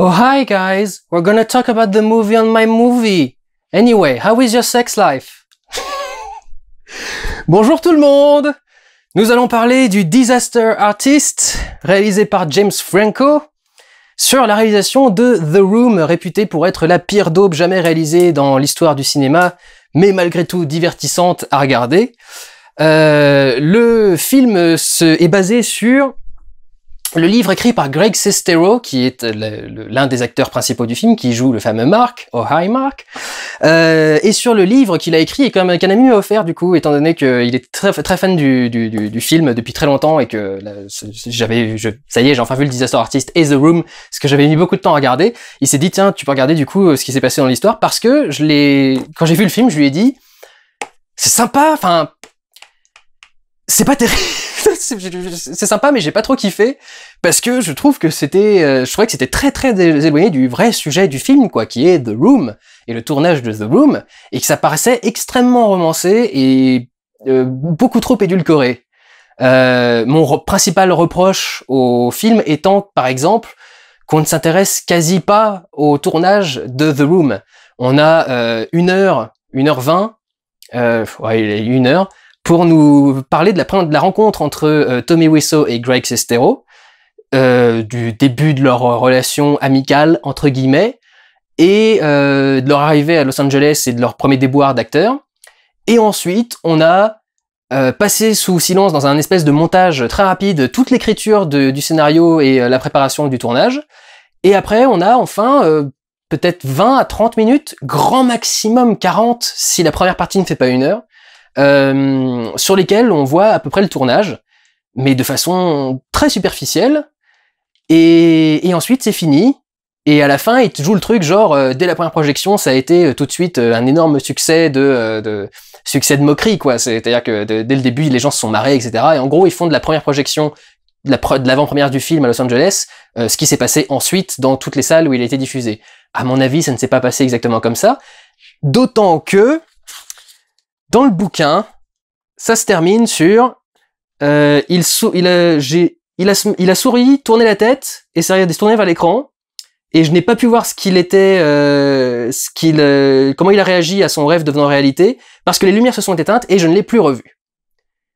Oh hi guys, we're gonna talk about the movie on my movie. Anyway, how is your sex life? Bonjour tout le monde. Nous allons parler du Disaster Artist réalisé par James Franco sur la réalisation de The Room réputée pour être la pire daube jamais réalisée dans l'histoire du cinéma, mais malgré tout divertissante à regarder. Euh, le film se, est basé sur le livre écrit par Greg Sestero, qui est l'un des acteurs principaux du film, qui joue le fameux Mark, Oh Hi Mark, euh, et sur le livre qu'il a écrit et qu'un ami m'a offert du coup, étant donné qu'il est très, très fan du, film depuis très longtemps et que j'avais, ça y est, j'ai enfin vu le Disaster Artist et The Room, ce que j'avais mis beaucoup de temps à regarder. Il s'est dit tiens, tu peux regarder du coup ce qui s'est passé dans l'histoire parce que je l'ai, quand j'ai vu le film, je lui ai dit c'est sympa, enfin c'est pas terrible c'est sympa, mais j'ai pas trop kiffé parce que je trouve que c'était, euh, je trouvais que c'était très très éloigné du vrai sujet du film, quoi, qui est The Room et le tournage de The Room, et que ça paraissait extrêmement romancé et euh, beaucoup trop édulcoré. Euh, mon principal reproche au film étant, par exemple, qu'on ne s'intéresse quasi pas au tournage de The Room. On a une heure, une heure vingt, ouais, une heure pour nous parler de la, rencontre entre euh, Tommy Wiseau et Greg Sestero, euh, du début de leur euh, relation amicale, entre guillemets, et de leur arrivée à Los Angeles et de leur premier déboire d'acteur. Et ensuite, on a passé sous silence dans un espèce de montage très rapide toute l'écriture du scénario et la préparation du tournage. Et après, on a enfin peut-être 20 à 30 minutes, grand maximum 40 si la première partie ne fait pas une heure, euh, sur lesquels on voit à peu près le tournage, mais de façon très superficielle. Et, ensuite, c'est fini. Et à la fin, ils joue jouent le truc genre euh, dès la première projection, ça a été euh, tout de suite un énorme succès de, succès de moquerie quoi. C'est-à-dire que dès le début, les gens se sont marrés, etc. Et en gros, ils font de la première projection de l'avant-première du film à Los Angeles, ce qui s'est passé ensuite dans toutes les salles où il a été diffusé. À mon avis, ça ne s'est pas passé exactement comme ça. D'autant que dans le bouquin, ça se termine sur euh, il, il, a, souri, tourné la tête et s'est tourné vers l'écran. Et je n'ai pas pu voir ce qu'il était, euh, ce qu'il, euh, comment il a réagi à son rêve devenant réalité, parce que les lumières se sont éteintes et je ne l'ai plus revu.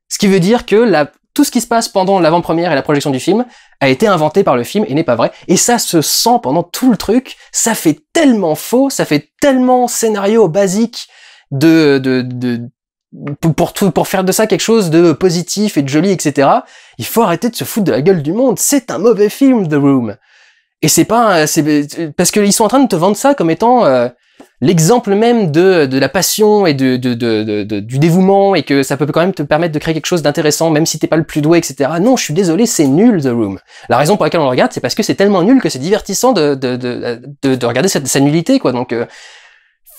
Ce qui veut dire que tout ce qui se passe pendant l'avant-première et la projection du film a été inventé par le film et n'est pas vrai. Et ça se sent pendant tout le truc. Ça fait tellement faux, ça fait tellement scénario basique de, de, de pour, pour faire de ça quelque chose de positif et de joli, etc. Il faut arrêter de se foutre de la gueule du monde. C'est un mauvais film, The Room. Et c'est pas, c'est parce qu'ils sont en train de te vendre ça comme étant euh, l'exemple même de, de la passion et de, de, du dévouement et que ça peut quand même te permettre de créer quelque chose d'intéressant, même si t'es pas le plus doué, etc. Non, je suis désolé, c'est nul The Room. La raison pour laquelle on le regarde, c'est parce que c'est tellement nul que c'est divertissant de, de, de, regarder cette, sa nullité, quoi. Donc euh,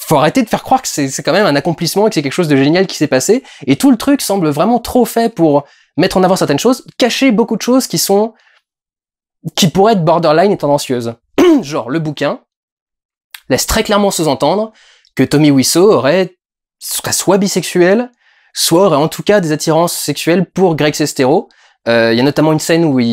faut arrêter de faire croire que c'est quand même un accomplissement et que c'est quelque chose de génial qui s'est passé. Et tout le truc semble vraiment trop fait pour mettre en avant certaines choses, cacher beaucoup de choses qui sont qui pourraient être borderline et tendancieuses. Genre le bouquin laisse très clairement sous-entendre que Tommy Wiseau aurait soit bisexuel, soit aurait en tout cas des attirances sexuelles pour Greg Sestero, euh, il y a notamment une scène où il,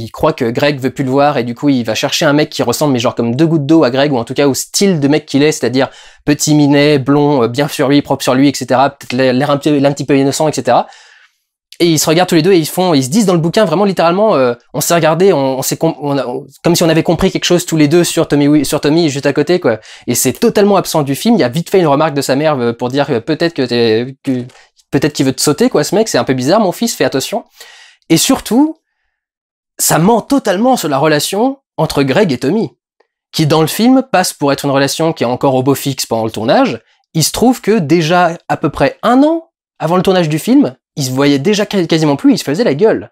il, croit que Greg veut plus le voir et du coup il va chercher un mec qui ressemble mais genre comme deux gouttes d'eau à Greg ou en tout cas au style de mec qu'il est, c'est-à-dire petit minet, blond, euh, bien sur lui, propre sur lui, etc. Peut-être l'air un, petit peu innocent, etc. Et ils se regardent tous les deux et ils font, ils se disent dans le bouquin vraiment littéralement, euh, on s'est regardé, on, s'est comme si on avait compris quelque chose tous les deux sur Tommy, sur Tommy juste à côté quoi. Et c'est totalement absent du film. Il y a vite fait une remarque de sa mère pour dire peut-être que, peut-être qu'il veut te sauter quoi, ce mec, c'est un peu bizarre, mon fils, fais attention. Et surtout, ça ment totalement sur la relation entre Greg et Tommy, qui dans le film passe pour être une relation qui est encore au beau fixe pendant le tournage. Il se trouve que déjà à peu près un an avant le tournage du film, ils se voyaient déjà quasiment plus, ils se faisaient la gueule.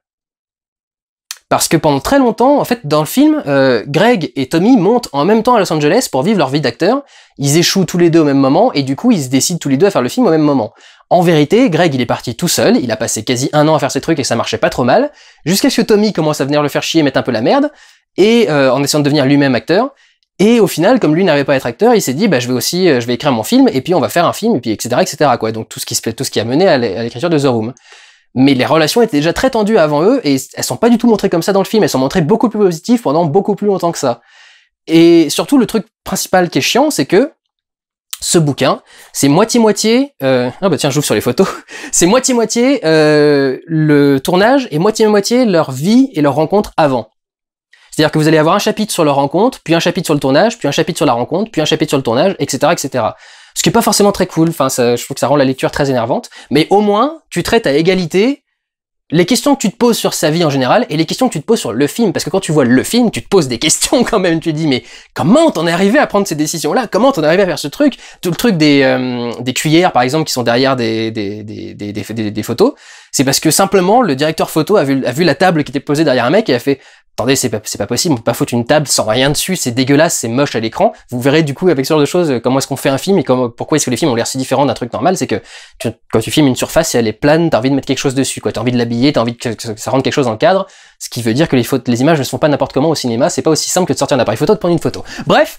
Parce que pendant très longtemps, en fait, dans le film, euh, Greg et Tommy montent en même temps à Los Angeles pour vivre leur vie d'acteur. Ils échouent tous les deux au même moment et du coup, ils se décident tous les deux à faire le film au même moment. En vérité, Greg, il est parti tout seul, il a passé quasi un an à faire ses trucs et ça marchait pas trop mal, jusqu'à ce que Tommy commence à venir le faire chier, et mettre un peu la merde, et euh, en essayant de devenir lui-même acteur. Et au final, comme lui n'arrivait pas à être acteur, il s'est dit, bah, je vais aussi, euh, je vais écrire mon film, et puis on va faire un film, et puis etc., etc., quoi. Donc tout ce qui tout ce qui a mené à l'écriture de The Room. Mais les relations étaient déjà très tendues avant eux, et elles sont pas du tout montrées comme ça dans le film, elles sont montrées beaucoup plus positives pendant beaucoup plus longtemps que ça. Et surtout, le truc principal qui est chiant, c'est que ce bouquin. C'est moitié-moitié, euh, ah bah tiens, j'ouvre sur les photos, c'est moitié-moitié euh, le tournage et moitié-moitié leur vie et leur rencontre avant. C'est-à-dire que vous allez avoir un chapitre sur leur rencontre, puis un chapitre sur le tournage, puis un chapitre sur la rencontre, puis un chapitre sur le tournage, etc. etc. Ce qui est pas forcément très cool, enfin, je trouve que ça rend la lecture très énervante, mais au moins, tu traites à égalité les questions que tu te poses sur sa vie en général et les questions que tu te poses sur le film. Parce que quand tu vois le film, tu te poses des questions quand même. Tu te dis, mais comment t'en es arrivé à prendre ces décisions-là Comment t'en es arrivé à faire ce truc Tout le truc des, euh, cuillères, par exemple, qui sont derrière des, photos, c'est parce que simplement le directeur photo a vu, a vu la table qui était posée derrière un mec et a fait Attendez, c'est pas, possible, on peut pas foutre une table sans rien dessus, c'est dégueulasse, c'est moche à l'écran. Vous verrez du coup avec ce genre de choses euh, comment est-ce qu'on fait un film et pourquoi est-ce que les films ont l'air si différents d'un truc normal, c'est que quand tu filmes une surface et elle est plane, t'as envie de mettre quelque chose dessus, quoi. T'as envie de l'habiller, t'as envie que, ça rentre quelque chose dans le cadre, ce qui veut dire que les, fautes, les images ne sont pas n'importe comment au cinéma, c'est pas aussi simple que de sortir un appareil photo de prendre une photo. Bref,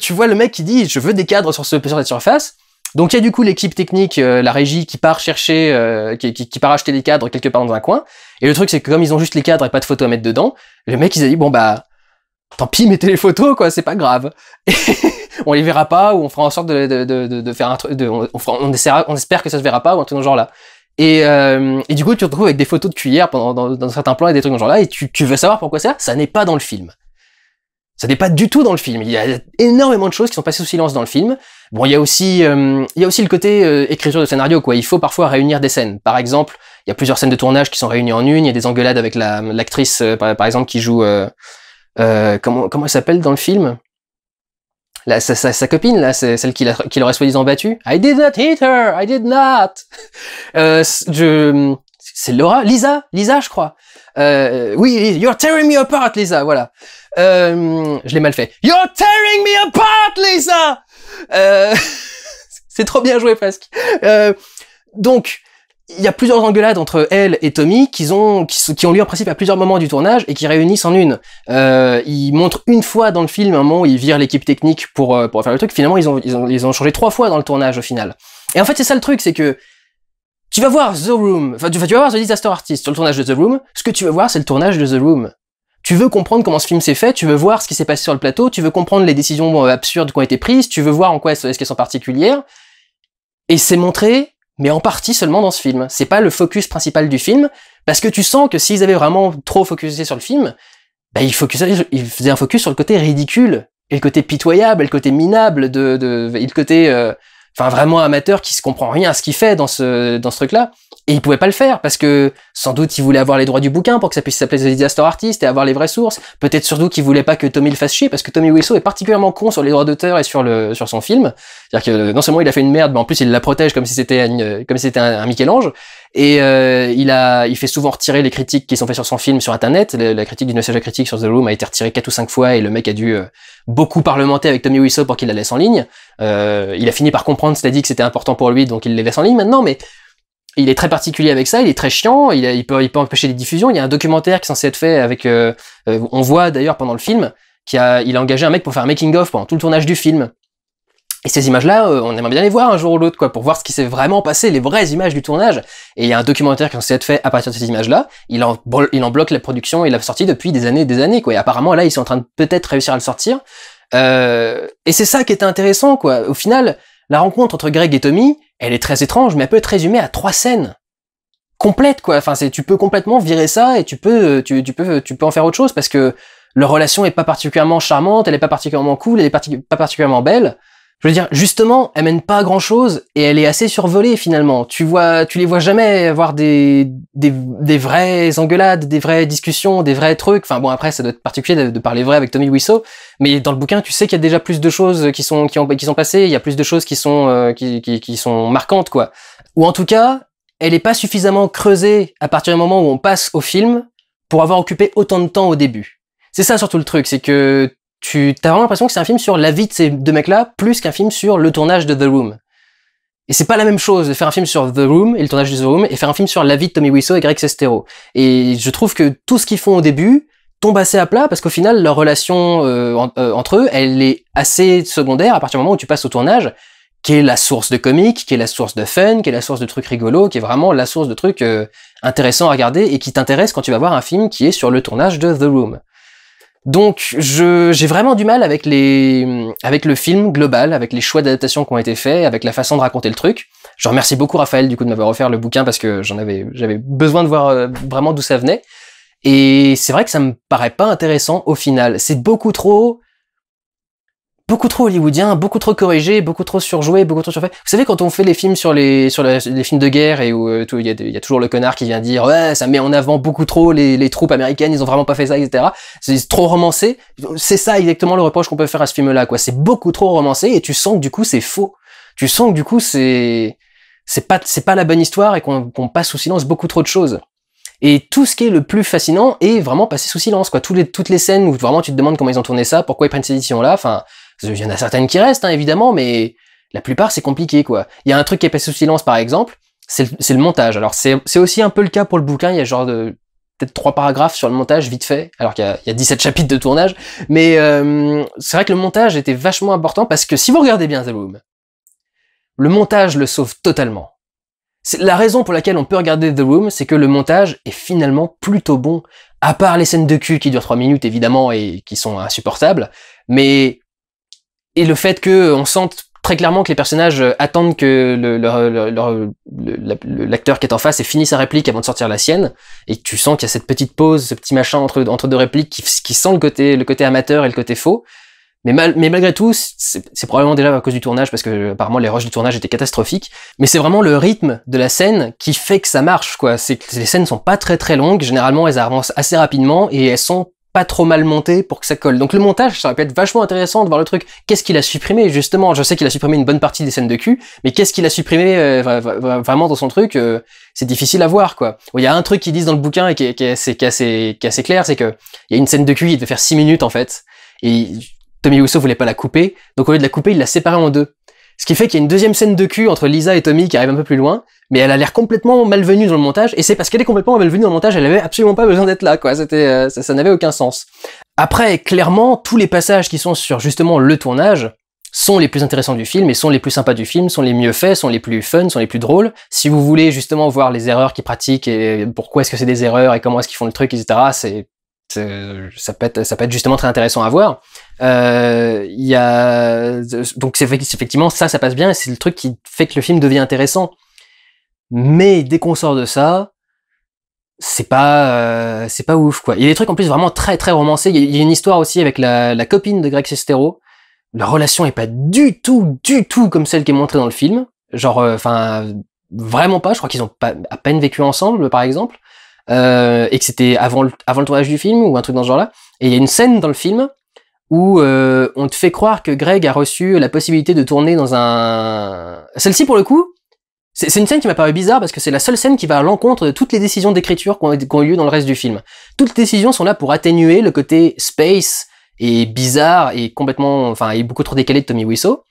tu vois le mec qui dit je veux des cadres sur, ce, sur cette surface, donc il y a du coup l'équipe technique, euh, la régie qui part chercher, euh, qui, part acheter des cadres quelque part dans un coin. Et le truc c'est que comme ils ont juste les cadres et pas de photos à mettre dedans, le mec il a dit bon bah tant pis mettez les photos quoi, c'est pas grave. on les verra pas ou on fera en sorte de, faire un truc, on, espère que ça se verra pas ou un truc dans ce genre là. Euh, et, du coup tu te retrouves avec des photos de cuillères pendant, dans, certains plans et des trucs dans ce genre là et tu, tu veux savoir pourquoi ça Ça n'est pas dans le film. Ça n'est pas du tout dans le film. Il y a énormément de choses qui sont passées sous silence dans le film. Bon, il y a aussi, euh, il y a aussi le côté euh, écriture de scénario, quoi. Il faut parfois réunir des scènes. Par exemple, il y a plusieurs scènes de tournage qui sont réunies en une. Il y a des engueulades avec l'actrice, la, euh, par, par, exemple, qui joue, comment, comment elle s'appelle dans le film la, sa, sa, copine, là, c'est celle qui, qui l'aurait soi-disant battue. I did not hit her, I did not. Euh, je, c'est Laura, Lisa, Lisa, je crois. Euh, oui, you're tearing me apart, Lisa, voilà. Euh, je l'ai mal fait. You're tearing me apart, Lisa. Euh, c'est trop bien joué presque. Donc, il y a plusieurs engueulades entre elle et Tommy qui ont, qui, ont lieu en principe à plusieurs moments du tournage et qui réunissent en une. Euh, ils montrent une fois dans le film un moment où ils virent l'équipe technique pour, euh, pour faire le truc. Finalement, ils ont, ils, ont, ils ont changé trois fois dans le tournage au final. Et en fait, c'est ça le truc, c'est que tu vas voir The Room, enfin tu, vas voir The Disaster Artist sur le tournage de The Room, ce que tu vas voir c'est le tournage de The Room. Tu veux comprendre comment ce film s'est fait, tu veux voir ce qui s'est passé sur le plateau, tu veux comprendre les décisions euh, absurdes qui ont été prises, tu veux voir en quoi est-ce qu'elles sont particulières. Et c'est montré, mais en partie seulement dans ce film. C'est pas le focus principal du film, parce que tu sens que s'ils avaient vraiment trop focusé sur le film, bah, ils, faisaient un focus sur le côté ridicule, et le côté pitoyable, et le côté minable, de, de et le côté... Euh, enfin vraiment amateur qui se comprend rien à ce qu'il fait dans ce dans ce truc-là. Et il pouvait pas le faire parce que sans doute il voulait avoir les droits du bouquin pour que ça puisse s'appeler The Disaster Artist et avoir les vraies sources. Peut-être surtout qu'il voulait pas que Tommy le fasse chier parce que Tommy Wiseau est particulièrement con sur les droits d'auteur et sur le sur son film. C'est-à-dire que non seulement il a fait une merde, mais en plus il la protège comme si c'était comme si c'était un Michel-Ange. Et euh, il a, il fait souvent retirer les critiques qui sont faites sur son film sur Internet. la critique du message à critique sur The Room a été retirée quatre ou cinq fois et le mec a dû euh, beaucoup parlementer avec Tommy Wiseau pour qu'il la laisse en ligne. Euh, il a fini par comprendre, cest à dire que c'était important pour lui, donc il les laisse en ligne maintenant. Mais il est très particulier avec ça, il est très chiant, il, peut, il empêcher les diffusions. Il y a un documentaire qui est censé être fait avec, on voit d'ailleurs pendant le film, qu'il a, a engagé un mec pour faire un making of pendant tout le tournage du film. Et ces images-là, euh, on aimerait bien les voir un jour ou l'autre, quoi, pour voir ce qui s'est vraiment passé, les vraies images du tournage. Et il y a un documentaire qui est censé être fait à partir de ces images-là. Il en, bloque la production et la sorti depuis des années et des années, quoi. Et apparemment, là, ils sont en train de peut-être réussir à le sortir. Euh, et c'est ça qui était intéressant, quoi. Au final, la rencontre entre Greg et Tommy, elle est très étrange, mais elle peut être résumée à trois scènes complètes, quoi. Enfin, c'est, tu peux complètement virer ça et tu peux, euh, tu, peux, tu peux en faire autre chose parce que leur relation est pas particulièrement charmante, elle est pas particulièrement cool, elle est pas particulièrement belle. Je veux dire, justement, elle mène pas à grand chose et elle est assez survolée finalement. Tu vois, tu les vois jamais avoir des, des, vraies engueulades, des vraies discussions, des vrais trucs. Enfin bon, après, ça doit être particulier de, parler vrai avec Tommy Wiseau, mais dans le bouquin, tu sais qu'il y a déjà plus de choses qui sont qui, ont, qui sont passées, il y a plus de choses qui sont euh, qui, qui, qui sont marquantes quoi. Ou en tout cas, elle est pas suffisamment creusée à partir du moment où on passe au film pour avoir occupé autant de temps au début. C'est ça surtout le truc, c'est que tu as vraiment l'impression que c'est un film sur la vie de ces deux mecs-là, plus qu'un film sur le tournage de The Room. Et c'est pas la même chose de faire un film sur The Room et le tournage de The Room et faire un film sur la vie de Tommy Wiseau et Greg Sestero. Et je trouve que tout ce qu'ils font au début tombe assez à plat parce qu'au final leur relation euh, euh, entre eux, elle est assez secondaire à partir du moment où tu passes au tournage, qui est la source de comique, qui est la source de fun, qui est la source de trucs rigolos, qui est vraiment la source de trucs euh, intéressants à regarder et qui t'intéresse quand tu vas voir un film qui est sur le tournage de The Room. Donc j'ai vraiment du mal avec, les, avec le film global, avec les choix d'adaptation qui ont été faits, avec la façon de raconter le truc. Je remercie beaucoup Raphaël du coup de m'avoir offert le bouquin parce que j'en avais j'avais besoin de voir euh, vraiment d'où ça venait. Et c'est vrai que ça me paraît pas intéressant au final. C'est beaucoup trop beaucoup trop hollywoodien, beaucoup trop corrigé, beaucoup trop surjoué, beaucoup trop surfait. Vous savez, quand on fait les films sur les, sur les films de guerre et où euh, il y, a toujours le connard qui vient dire ouais, ça met en avant beaucoup trop les, troupes américaines, ils ont vraiment pas fait ça, etc. C'est trop romancé. C'est ça exactement le reproche qu'on peut faire à ce film-là, quoi. C'est beaucoup trop romancé et tu sens que du coup c'est faux. Tu sens que du coup c'est, c'est pas, c'est pas la bonne histoire et qu'on passe sous silence beaucoup trop de choses. Et tout ce qui est le plus fascinant est vraiment passé sous silence, quoi. Toutes les, toutes les scènes où vraiment tu te demandes comment ils ont tourné ça, pourquoi ils prennent ces éditions là enfin, il y en a certaines qui restent, hein, évidemment, mais la plupart, c'est compliqué, quoi. Il y a un truc qui est passé sous silence, par exemple, c'est le, montage. Alors, c'est aussi un peu le cas pour le bouquin, il y a genre peut-être trois paragraphes sur le montage, vite fait, alors qu'il y, a 17 chapitres de tournage, mais euh, c'est vrai que le montage était vachement important, parce que si vous regardez bien The Room, le montage le sauve totalement. La raison pour laquelle on peut regarder The Room, c'est que le montage est finalement plutôt bon, à part les scènes de cul qui durent 3 minutes évidemment et qui sont insupportables, mais et le fait qu'on sente très clairement que les personnages euh, attendent que euh, l'acteur qui est en face ait fini sa réplique avant de sortir la sienne, et que tu sens qu'il y a cette petite pause, ce petit machin entre, deux répliques qui, sent le côté, le côté amateur et le côté faux. Mais, malgré tout, c'est probablement déjà à cause du tournage, parce que euh, apparemment les rushs du tournage étaient catastrophiques, mais c'est vraiment le rythme de la scène qui fait que ça marche, quoi. C'est les scènes sont pas très très longues, généralement elles avancent assez rapidement, et elles sont pas trop mal monté pour que ça colle. Donc le montage, ça aurait pu être vachement intéressant de voir le truc. Qu'est-ce qu'il a supprimé justement Je sais qu'il a supprimé une bonne partie des scènes de cul, mais qu'est-ce qu'il a supprimé euh, vraiment dans son truc euh, C'est difficile à voir quoi. Il y a un truc qu'ils disent dans le bouquin et qui est, assez, clair, c'est que il y a une scène de cul, il devait faire 6 minutes en fait, et Tommy Wiseau voulait pas la couper, donc au lieu de la couper, il l'a séparée en deux. Ce qui fait qu'il y a une deuxième scène de cul entre Lisa et Tommy qui arrive un peu plus loin, mais elle a l'air complètement malvenue dans le montage, et c'est parce qu'elle est complètement malvenue dans le montage, elle avait absolument pas besoin d'être là, quoi. C'était, euh, ça, ça n'avait aucun sens. Après, clairement, tous les passages qui sont sur justement le tournage sont les plus intéressants du film et sont les plus sympas du film, sont les mieux faits, sont les plus fun, sont les plus drôles. Si vous voulez justement voir les erreurs qu'ils pratiquent et pourquoi est-ce que c'est des erreurs et comment est-ce qu'ils font le truc, etc., c'est euh, ça peut, être, ça peut être justement très intéressant à voir. Euh, y a, donc effectivement, ça, ça passe bien, et c'est le truc qui fait que le film devient intéressant. Mais dès qu'on sort de ça, c'est pas euh, c'est pas ouf quoi. Il y a des trucs en plus vraiment très très romancés. Il y a, une histoire aussi avec la, copine de Greg Sestero. Leur relation est pas du tout du tout comme celle qui est montrée dans le film. Genre, euh, enfin, vraiment pas. Je crois qu'ils ont à peine vécu ensemble, par exemple euh, et que c'était avant le, avant le tournage du film ou un truc dans ce genre-là. Et il y a une scène dans le film où euh, on te fait croire que Greg a reçu la possibilité de tourner dans un... Celle-ci, pour le coup, c'est une scène qui m'a paru bizarre parce que c'est la seule scène qui va à l'encontre de toutes les décisions d'écriture qui ont, ont, eu lieu dans le reste du film. Toutes les décisions sont là pour atténuer le côté space et bizarre et complètement, enfin, et beaucoup trop décalé de Tommy Wiseau.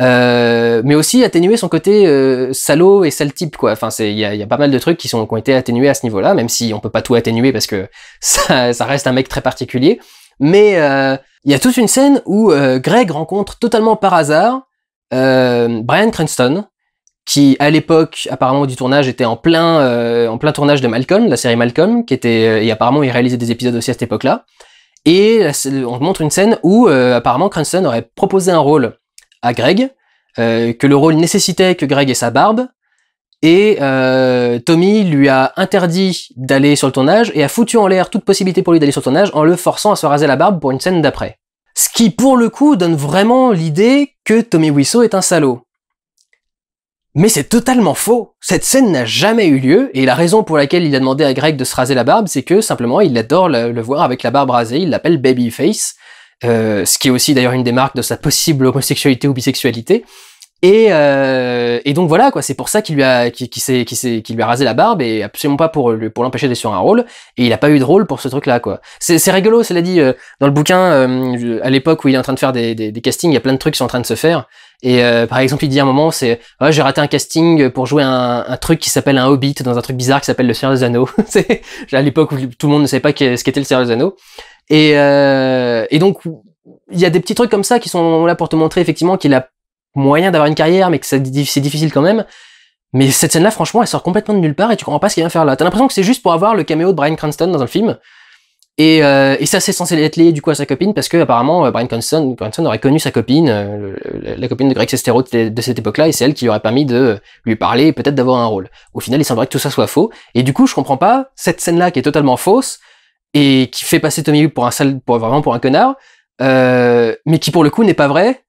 Euh, mais aussi atténuer son côté euh, salaud et sale type quoi. Enfin, il y, a, pas mal de trucs qui, sont, qui ont été atténués à ce niveau-là, même si on peut pas tout atténuer parce que ça, ça reste un mec très particulier. Mais euh, il y a toute une scène où Greg rencontre totalement par hasard Brian Cranston, qui à l'époque apparemment du tournage était en plein en plein tournage de Malcolm, la série Malcolm, qui était et apparemment il réalisait des épisodes aussi à cette époque-là. Et on montre une scène où apparemment Cranston aurait proposé un rôle à Greg, euh, que le rôle nécessitait que Greg ait sa barbe, et euh, Tommy lui a interdit d'aller sur le tournage et a foutu en l'air toute possibilité pour lui d'aller sur le tournage en le forçant à se raser la barbe pour une scène d'après. Ce qui, pour le coup, donne vraiment l'idée que Tommy Wiseau est un salaud. Mais c'est totalement faux. Cette scène n'a jamais eu lieu, et la raison pour laquelle il a demandé à Greg de se raser la barbe, c'est que simplement il adore le, le voir avec la barbe rasée, il l'appelle Babyface, euh, ce qui est aussi d'ailleurs une des marques de sa possible homosexualité ou bisexualité. Et, euh, et donc voilà quoi, c'est pour ça qu'il lui a qui, s'est s'est qu'il lui a rasé la barbe et absolument pas pour pour l'empêcher d'être sur un rôle. Et il a pas eu de rôle pour ce truc là quoi. C'est rigolo, cela dit euh, dans le bouquin à l'époque où il est en train de faire des, des, castings, il y a plein de trucs qui sont en train de se faire. Et par exemple, il dit à un moment, c'est j'ai raté un casting pour jouer un, un truc qui s'appelle un hobbit dans un truc bizarre qui s'appelle le Seigneur des Anneaux. c'est à l'époque où tout le monde ne savait pas ce qu'était le Seigneur des Anneaux. Et, euh, et donc, il y a des petits trucs comme ça qui sont là pour te montrer effectivement qu'il a moyen d'avoir une carrière, mais que c'est difficile quand même. Mais cette scène-là, franchement, elle sort complètement de nulle part et tu comprends pas ce qu'il vient faire là. T'as l'impression que c'est juste pour avoir le caméo de Brian Cranston dans un film. Et, euh, et ça, c'est censé être lié du coup à sa copine parce que apparemment, euh, Brian Cranston, aurait connu sa copine, euh, la copine de Greg Sestero de, cette époque-là, et c'est elle qui lui aurait permis de lui parler et peut-être d'avoir un rôle. Au final, il semblerait que tout ça soit faux. Et du coup, je comprends pas cette scène-là qui est totalement fausse et qui fait passer Tommy pour un sale, pour vraiment pour un connard, euh, mais qui pour le coup n'est pas vrai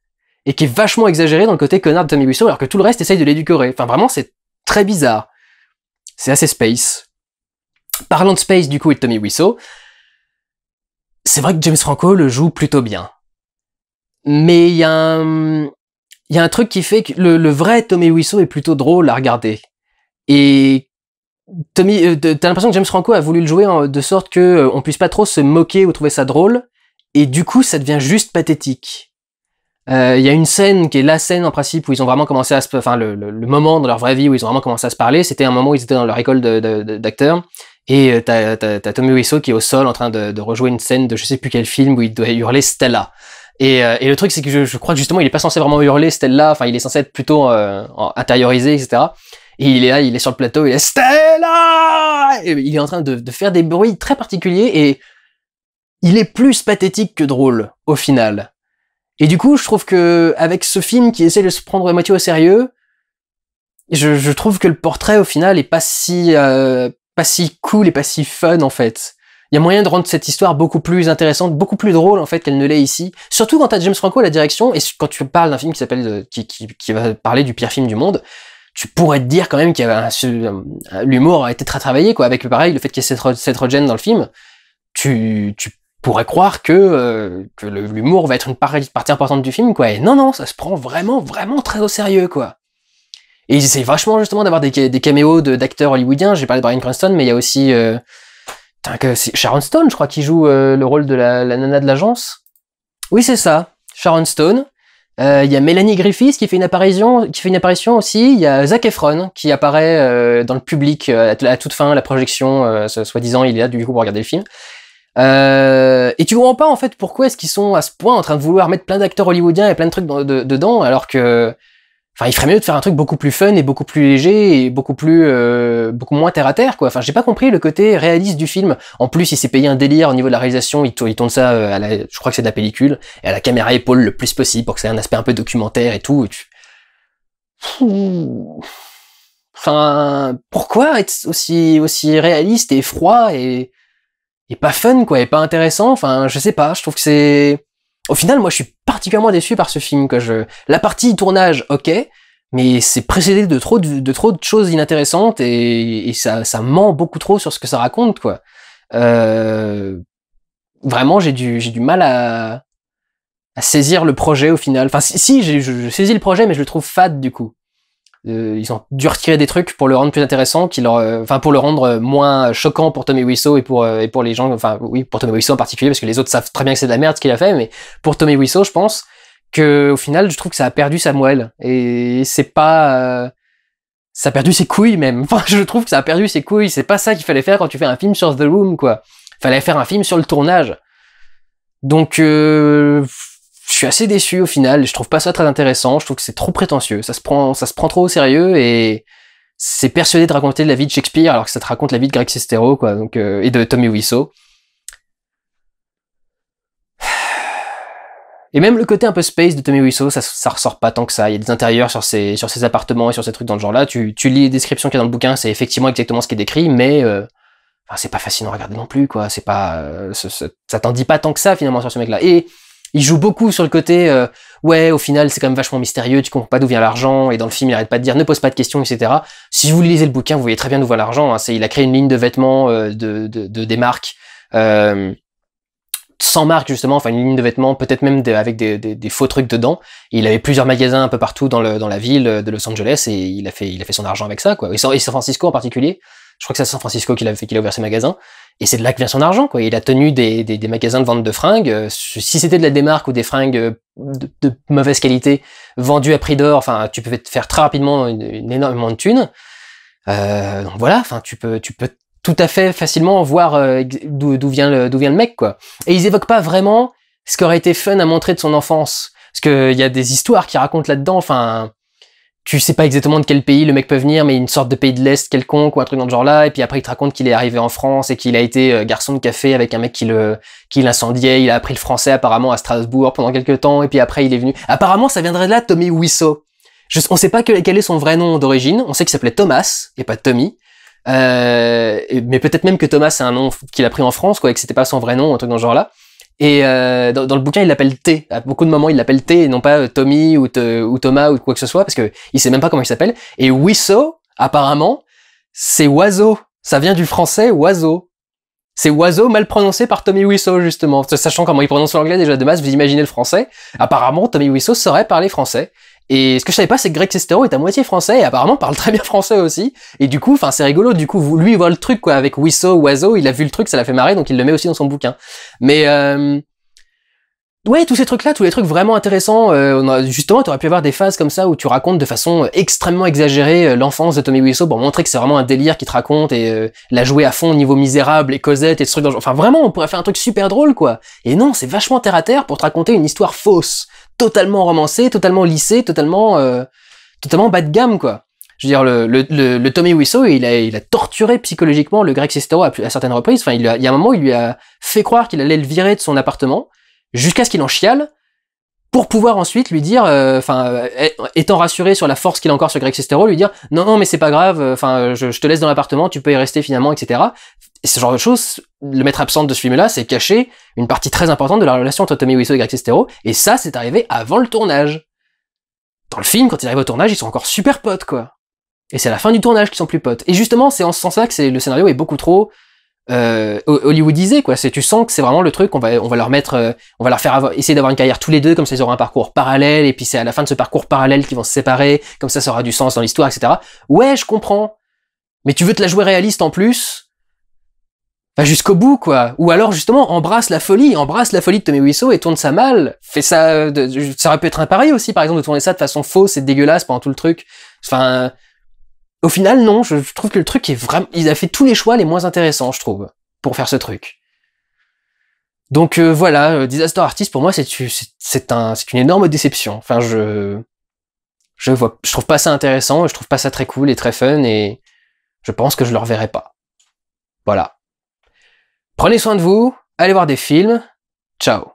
et qui est vachement exagéré dans le côté connard de Tommy Wiseau, alors que tout le reste essaye de l'éduquer. Enfin, vraiment, c'est très bizarre. C'est assez space. Parlant de space, du coup, et de Tommy Wiseau, c'est vrai que James Franco le joue plutôt bien. Mais il y a un, il y a un truc qui fait que le, vrai Tommy Wiseau est plutôt drôle à regarder. Et Tommy, euh, t'as l'impression que James Franco a voulu le jouer de sorte que euh, on puisse pas trop se moquer ou trouver ça drôle, et du coup ça devient juste pathétique. Euh, il y a une scène qui est la scène en principe où ils ont vraiment commencé à se, enfin le, moment dans leur vraie vie où ils ont vraiment commencé à se parler. C'était un moment où ils étaient dans leur école d'acteurs et t'as as, Tommy Wiseau qui est au sol en train de, rejouer une scène de je sais plus quel film où il doit hurler Stella. Et, le truc c'est que je, crois justement il est pas censé vraiment hurler Stella, enfin il est censé être plutôt intériorisé etc. Et il est là, il est sur le plateau, il est Stella Il est en train de, faire des bruits très particuliers et il est plus pathétique que drôle au final. Et du coup, je trouve que avec ce film qui essaie de se prendre à moitié au sérieux, je, trouve que le portrait au final est pas si euh, pas si cool et pas si fun en fait. Il y a moyen de rendre cette histoire beaucoup plus intéressante, beaucoup plus drôle en fait qu'elle ne l'est ici. Surtout quand tu as James Franco à la direction et quand tu parles d'un film qui s'appelle euh, qui va parler du pire film du monde, tu pourrais te dire quand même qu'il y avait l'humour a été très travaillé quoi avec pareil le fait qu'il y ait cette Rogen dans le film tu, pourrais croire que, euh, l'humour va être une partie, importante du film quoi et non non ça se prend vraiment vraiment très au sérieux quoi et ils essayent vachement justement d'avoir des, des caméos d'acteurs hollywoodiens j'ai parlé de Brian Cranston mais il y a aussi euh, que Sharon Stone je crois qui joue euh, le rôle de la nana de l'agence oui c'est ça Sharon Stone euh, il y a Mélanie Griffiths qui fait une apparition, qui fait une apparition aussi. Il y a Zac Efron qui apparaît euh, dans le public euh, à toute fin, la projection, soi-disant, il est là du coup pour regarder le film. et tu comprends pas en fait pourquoi est-ce qu'ils sont à ce point en train de vouloir mettre plein d'acteurs hollywoodiens et plein de trucs dedans alors que Enfin, il ferait mieux de faire un truc beaucoup plus fun et beaucoup plus léger et beaucoup plus, euh, beaucoup moins terre à terre, quoi. Enfin, j'ai pas compris le côté réaliste du film. En plus, il s'est payé un délire au niveau de la réalisation. Il, tourne ça euh, à la, je crois que c'est de la pellicule, et à la caméra épaule le plus possible pour que ça ait un aspect un peu documentaire et tout. Enfin, pourquoi être aussi, aussi réaliste et froid et, et pas fun, quoi, et pas intéressant? Enfin, je sais pas. Je trouve que c'est, au final, moi, je suis particulièrement déçu par ce film. Que je... La partie tournage, ok, mais c'est précédé de trop de, trop de choses inintéressantes et, ça, ment beaucoup trop sur ce que ça raconte, quoi. Euh, vraiment, j'ai du, du mal à, à saisir le projet au final. Enfin, si, je, saisis le projet, mais je le trouve fade du coup euh, ils ont dû retirer des trucs pour le rendre plus intéressant, qui leur, euh, enfin pour le rendre euh, moins choquant pour Tommy Wiseau et pour euh, et pour les gens, enfin oui pour Tommy Wiseau en particulier parce que les autres savent très bien que c'est de la merde ce qu'il a fait, mais pour Tommy Wiseau je pense que au final je trouve que ça a perdu moelle et c'est pas ça a perdu ses couilles même. Enfin, je trouve que ça a perdu ses couilles. C'est pas ça qu'il fallait faire quand tu fais un film sur The Room, quoi. Fallait faire un film sur le tournage. Donc, euh, suis assez déçu au final. Je trouve pas ça très intéressant. Je trouve que c'est trop prétentieux. Ça se prend, ça se prend trop au sérieux et c'est persuadé de raconter la vie de Shakespeare alors que ça te raconte la vie de Greg Sestero quoi. Donc euh, et de Tommy Wiseau. Et même le côté un peu space de Tommy Wiseau, ça, ressort pas tant que ça. Il y a des intérieurs sur ses, sur ses appartements et sur ces trucs dans le genre-là. Tu, tu lis les descriptions qu'il y a dans le bouquin, c'est effectivement exactement ce qui est décrit, mais euh, enfin, c'est pas fascinant à regarder non plus, quoi. C'est pas, euh, ça, ça t'en dit pas tant que ça finalement sur ce mec-là. Et il joue beaucoup sur le côté euh, ouais, au final, c'est quand même vachement mystérieux, tu comprends pas d'où vient l'argent, et dans le film, il arrête pas de dire ne pose pas de questions, etc. Si vous lisez le bouquin, vous voyez très bien d'où vient l'argent. Hein, il a créé une ligne de vêtements euh, de, de, des marques. Euh, sans marque justement, enfin une ligne de vêtements, peut-être même avec des, faux trucs dedans. il avait plusieurs magasins un peu partout dans, le, dans la ville euh, de Los Angeles et il a fait, il a fait son argent avec ça quoi. Et San, Francisco en particulier. Je crois que c'est San Francisco qu'il a fait qu'il a ouvert ses magasins. Et c'est de là que vient son argent, quoi. Il a tenu des, des, magasins de vente de fringues. Euh, si c'était de la démarque ou des fringues euh, de, mauvaise qualité, vendues à prix d'or, enfin, tu pouvais te faire très rapidement une, une énormément de thunes. Euh, donc voilà, enfin, tu peux, tu peux tout à fait facilement voir d'où vient le, d'où vient le mec, quoi. Et ils évoquent pas vraiment ce qui aurait été fun à montrer de son enfance, parce que il y a des histoires qui racontent là-dedans. Enfin, tu sais pas exactement de quel pays le mec peut venir, mais une sorte de pays de l'Est quelconque ou un truc dans le genre là, et puis après il te raconte qu'il est arrivé en France et qu'il a été euh, garçon de café avec un mec qui le qui l'incendiait, il a appris le français apparemment à Strasbourg pendant quelques temps, et puis après il est venu. Apparemment ça viendrait de là Tommy Wiseau. Je, on sait pas quel est son vrai nom d'origine, on sait qu'il s'appelait Thomas euh, et pas Tommy. mais peut-être même que Thomas c'est un nom qu'il a pris en France quoi, et que c'était pas son vrai nom, un truc dans le genre là. Et euh, dans, le bouquin, il l'appelle T. À beaucoup de moments, il l'appelle T et non pas euh, Tommy ou, Thomas ou quoi que ce soit, parce qu'il il sait même pas comment il s'appelle. Et Wisso, apparemment, c'est oiseau. Ça vient du français oiseau. C'est oiseau mal prononcé par Tommy Wiso justement. Sachant comment il prononce l'anglais déjà de masse, vous imaginez le français. Apparemment, Tommy Wiso saurait parler français. Et ce que je savais pas, c'est que Greg Sestero est à moitié français et apparemment parle très bien français aussi. Et du coup, enfin, c'est rigolo. Du coup, lui, il voit le truc quoi avec Wisso, Oiseau. Il a vu le truc, ça l'a fait marrer, donc il le met aussi dans son bouquin. Mais euh, Ouais, tous ces trucs-là, tous les trucs vraiment intéressants. Euh, a, justement, tu aurais pu avoir des phases comme ça où tu racontes de façon extrêmement exagérée euh, l'enfance de Tommy Wiseau pour montrer que c'est vraiment un délire qui te raconte et la jouer à fond au niveau misérable et Cosette et ce truc dans Enfin, vraiment, on pourrait faire un truc super drôle, quoi. Et non, c'est vachement terre à terre pour te raconter une histoire fausse totalement romancé, totalement lissé, totalement, euh, totalement bas de gamme, quoi. Je veux dire, le, le, le, Tommy Wiseau, il a, il a torturé psychologiquement le Greg Sestero à, à, certaines reprises. Enfin, il, y a un moment, il lui a fait croire qu'il allait le virer de son appartement, jusqu'à ce qu'il en chiale, pour pouvoir ensuite lui dire, euh, enfin, euh, étant rassuré sur la force qu'il a encore sur Greg Sestero, lui dire, non, non, mais c'est pas grave, enfin, je, je, te laisse dans l'appartement, tu peux y rester finalement, etc. Et ce genre de choses, le maître absent de ce film-là, c'est cacher une partie très importante de la relation entre Tommy Wiseau et Greg Sestero, et ça, c'est arrivé avant le tournage. Dans le film, quand ils arrivent au tournage, ils sont encore super potes, quoi. Et c'est à la fin du tournage qu'ils sont plus potes. Et justement, c'est en ce sens-là que le scénario est beaucoup trop euh, hollywoodisé, quoi. C'est tu sens que c'est vraiment le truc on va on va leur mettre, euh, on va leur faire essayer d'avoir une carrière tous les deux, comme ça ils auront un parcours parallèle, et puis c'est à la fin de ce parcours parallèle qu'ils vont se séparer, comme ça ça aura du sens dans l'histoire, etc. Ouais, je comprends. Mais tu veux te la jouer réaliste en plus bah jusqu'au bout, quoi. Ou alors, justement, embrasse la folie, embrasse la folie de Tommy Wiseau et tourne ça mal. Fais ça, euh, ça aurait pu être un pari aussi, par exemple, de tourner ça de façon fausse et dégueulasse pendant tout le truc. Enfin, au final, non, je trouve que le truc est vraiment, il a fait tous les choix les moins intéressants, je trouve, pour faire ce truc. Donc euh, voilà, euh, Disaster Artist pour moi c'est c'est un c'est une énorme déception. Enfin je je vois je trouve pas ça intéressant, je trouve pas ça très cool et très fun et je pense que je le reverrai pas. Voilà. Prenez soin de vous, allez voir des films, ciao